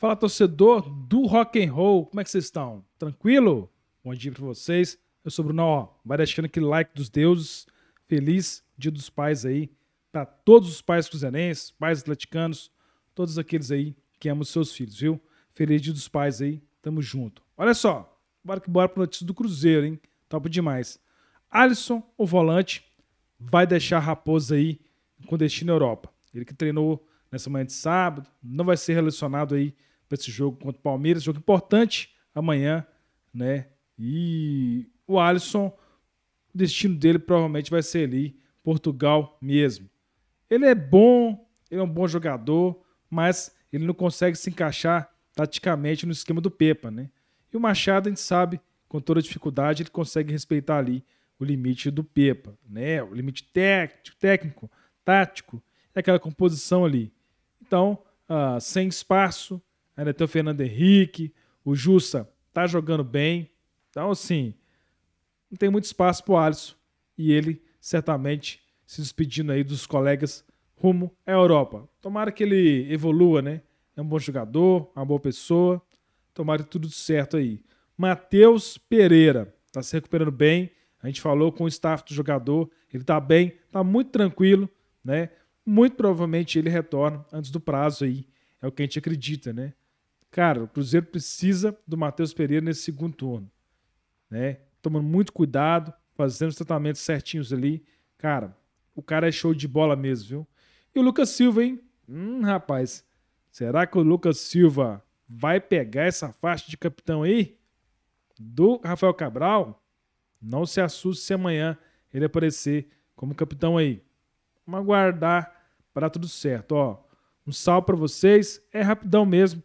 Fala torcedor do rock and roll, como é que vocês estão? Tranquilo? Bom dia para vocês. Eu sou o Bruno, ó, vai deixando aquele like dos deuses. Feliz Dia dos Pais aí para todos os pais cruzeirenses, pais atleticanos, todos aqueles aí que amam seus filhos, viu? Feliz Dia dos Pais aí, tamo junto. Olha só, bora que bora pro notícia do Cruzeiro, hein? Top demais. Alisson, o volante, vai deixar a Raposa aí com destino à Europa. Ele que treinou nessa manhã de sábado, não vai ser relacionado aí para esse jogo contra o Palmeiras, jogo importante amanhã, né? E o Alisson, o destino dele provavelmente vai ser ali Portugal mesmo. Ele é bom, ele é um bom jogador, mas ele não consegue se encaixar taticamente no esquema do Pepa, né? E o Machado, a gente sabe, com toda dificuldade, ele consegue respeitar ali o limite do Pepa, né? O limite técnico, técnico tático, é aquela composição ali. Então, ah, sem espaço, ainda tem o Fernando Henrique, o Jussa tá jogando bem. Então, assim, não tem muito espaço para o Alisson. E ele certamente se despedindo aí dos colegas rumo à Europa. Tomara que ele evolua, né? É um bom jogador, uma boa pessoa. Tomara tudo certo aí. Matheus Pereira tá se recuperando bem. A gente falou com o staff do jogador, ele tá bem, tá muito tranquilo, né? Muito provavelmente ele retorna antes do prazo aí. É o que a gente acredita, né? Cara, o Cruzeiro precisa do Matheus Pereira nesse segundo turno. Né? Tomando muito cuidado, fazendo os tratamentos certinhos ali. Cara, o cara é show de bola mesmo, viu? E o Lucas Silva, hein? Hum, rapaz. Será que o Lucas Silva vai pegar essa faixa de capitão aí? Do Rafael Cabral? Não se assuste se amanhã ele aparecer como capitão aí. Vamos aguardar para tudo certo, ó. Um salve para vocês. É rapidão mesmo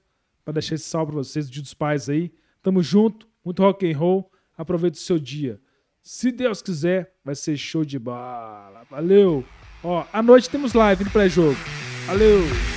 para deixar esse salve para vocês, o Dia dos Pais aí. Tamo junto, muito rock and roll. Aproveita o seu dia. Se Deus quiser, vai ser show de bola. Valeu. Ó, à noite temos live no pré-jogo. Valeu.